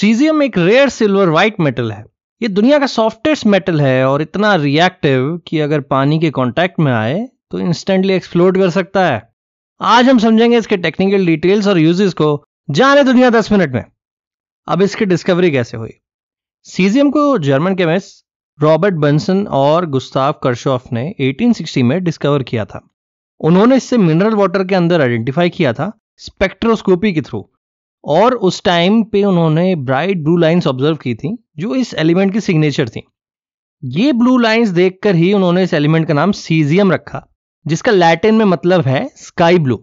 caesium एक rare silver white metal है ये दुनिया का सॉफ्टेस्ट मेटल है और इतना रिएक्टिव कि अगर पानी के कांटेक्ट में आए तो इंस्टेंटली एक्सप्लोड कर सकता है आज हम समझेंगे इसके टेक्निकल डिटेल्स और यूजेस को जाने दुनिया दस मिनट में अब इसकी डिस्कवरी कैसे हुई सीजियम को जर्मन केमिस्ट रॉबर्ट बंसन और गुस्ताव करशॉफ ने 1860 में डिस्कवर किया था उन्होंने इससे मिनरल वाटर के अंदर आइडेंटिफाई किया था स्पेक्ट्रोस्कोपी के थ्रू और उस टाइम पे उन्होंने ब्राइट ब्लू लाइंस ऑब्जर्व की थी जो इस एलिमेंट की सिग्नेचर थी ये ब्लू लाइंस देखकर ही उन्होंने इस एलिमेंट का नाम सीजियम रखा जिसका लैटिन में मतलब है स्काई ब्लू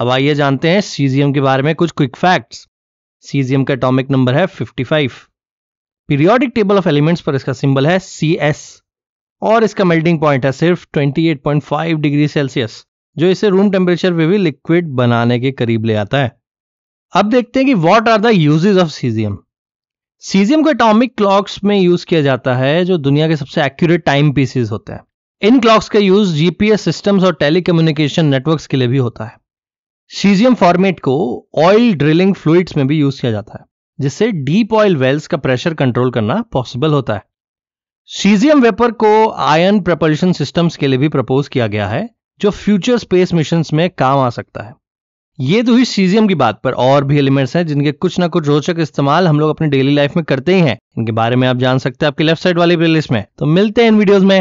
अब आइए जानते हैं सीजियम के बारे में कुछ क्विक फैक्ट्स सीजियम का एटॉमिक नंबर है 55 पीरियोडिक टेबल ऑफ एलिमेंट्स पर इसका सिंबल है सी और इसका मेल्टिंग पॉइंट है सिर्फ 28.5 डिग्री सेल्सियस जो इसे रूम टेम्परेचर पे भी लिक्विड बनाने के करीब ले आता है अब देखते हैं कि what are the uses of caesium caesium को एटॉमिक क्लॉक्स में यूज किया जाता है जो दुनिया के सबसे एक्यूरेट टाइम पीसेज होते हैं इन क्लॉक्स का यूज जीपीएस सिस्टम्स और टेलीकम्युनिकेशन नेटवर्क्स के लिए भी होता है सीजियम फॉर्मेट को ऑयल ड्रिलिंग फ्लूइड्स में भी यूज किया जाता है जिससे डीप ऑयल वेल्स का प्रेशर कंट्रोल करना पॉसिबल होता है सीजियम वेपर को आयन प्रपल्शन सिस्टम्स के लिए भी प्रपोज किया गया है जो फ्यूचर स्पेस मिशन में काम आ सकता है ये तो हुई सीजियम की बात पर और भी एलिमेंट्स हैं जिनके कुछ ना कुछ रोचक इस्तेमाल हम लोग अपनी डेली लाइफ में करते ही हैं इनके बारे में आप जान सकते हैं आपकी लेफ्ट साइड वाली प्लेलिस्ट में तो मिलते हैं इन वीडियोस में